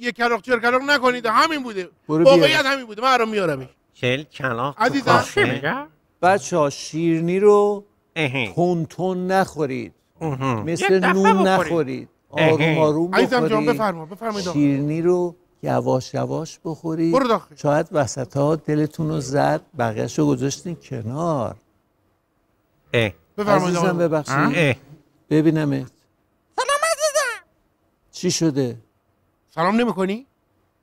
یه کلاغ چر کلاغ نکنید همین بوده واقعیت همین بوده من الان میارم چهل کلاق عزیزم بچه ها شیرنی رو تون تون نخورید مثل نون نخورید آروم آروم بخورید شیرنی رو یواش یواش بخورید شاید وسط ها دلتون رو زد بقیهش رو گذاشتین کنار بفرمایید عزیزم ببخشید ببینمت سلام عزیزم چی شده؟ سلام نمیکنی؟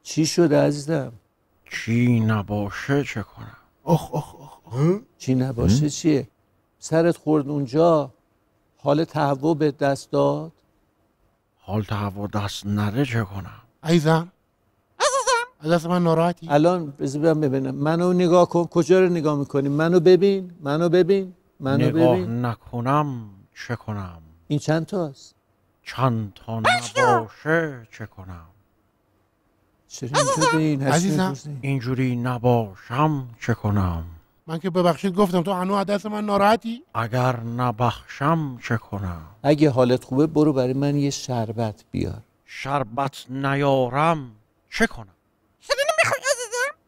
چی شده عزیزم؟ چی نباشه چه کنم؟ اخ اخ اخ, چی نباشه چیه؟ سرت خورد اونجا حال تهوع به دست داد؟ حال تهوع دست نره چه کنم؟ عزیزم از من ناراحتی الان بذار ببینم منو نگاه کن کجا رو نگاه میکنی منو ببین منو ببین منو نگاه نکنم چه کنم این چند تاست چند تا نباشه چه کنم این اینجوری نباشم چه کنم من که ببخشید گفتم تو هنوز دست من ناراحتی اگر نبخشم چه کنم اگه حالت خوبه برو برای من یه شربت بیار شربت نیارم چه کنم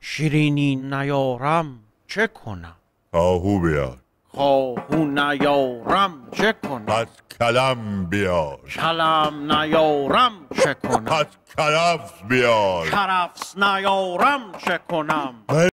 شیرینی نیارم چه کنم آهو بیار آهو نیارم چه کنم پس کلم بیار کلم نیارم چه کنم پس کرفس بیار کرفس نیارم چه کنم